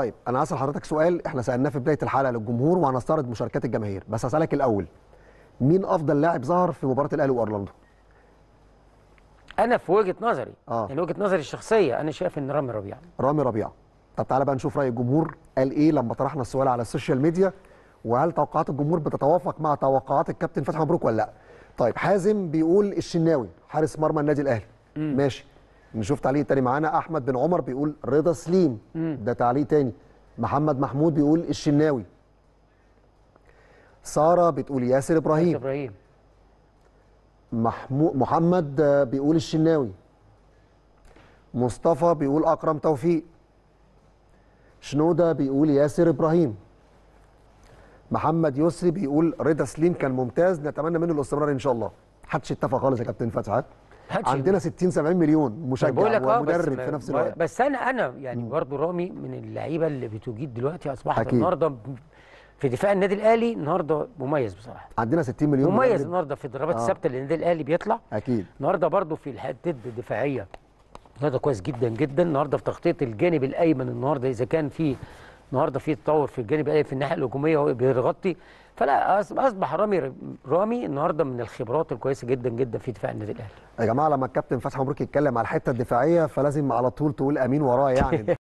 طيب انا هسال حضرتك سؤال احنا سالناه في بدايه الحلقه للجمهور وهنستعرض مشاركات الجماهير بس هسالك الاول مين افضل لاعب ظهر في مباراه الاهلي واورلاندو انا في وجهه نظري آه. يعني وجهه نظري الشخصيه انا شايف ان رامي ربيعه رامي ربيعه طب تعالى بقى نشوف راي الجمهور قال ايه لما طرحنا السؤال على السوشيال ميديا وهل توقعات الجمهور بتتوافق مع توقعات الكابتن فتحي مبروك ولا لا طيب حازم بيقول الشناوي حارس مرمى النادي الاهلي ماشي نشوف تعليق تاني معانا احمد بن عمر بيقول رضا سليم ده تعليق تاني محمد محمود بيقول الشناوي ساره بتقول ياسر ابراهيم ياسر ابراهيم محمو محمد بيقول الشناوي مصطفى بيقول اكرم توفيق شنوده بيقول ياسر ابراهيم محمد يسري بيقول رضا سليم كان ممتاز نتمنى منه الاستمرار ان شاء الله محدش اتفق خالص يا كابتن فتحي عندنا 60 70 مليون مشجع ومدرب أه، في نفس الوقت بس انا انا يعني برضه رامي من اللعيبه اللي بتجيد دلوقتي اصبحت أكيد. النهارده في دفاع النادي الاهلي النهارده مميز بصراحه عندنا 60 مليون مميز النهارده في الضربات آه. الثابته اللي النادي الاهلي بيطلع اكيد النهارده برضه في الحتت الدفاعيه النهارده كويس جدا جدا النهارده في تغطيه الجانب الايمن النهارده اذا كان في النهارده في تطور في الجانب الالي في الناحيه الهجوميه بيغطي فلا اصبح رامي رامي النهارده من الخبرات الكويسه جدا جدا في دفاع النادي الاهلي. يا جماعه لما الكابتن فتحي مبروك يتكلم على الحته الدفاعيه فلازم على طول تقول امين وراه يعني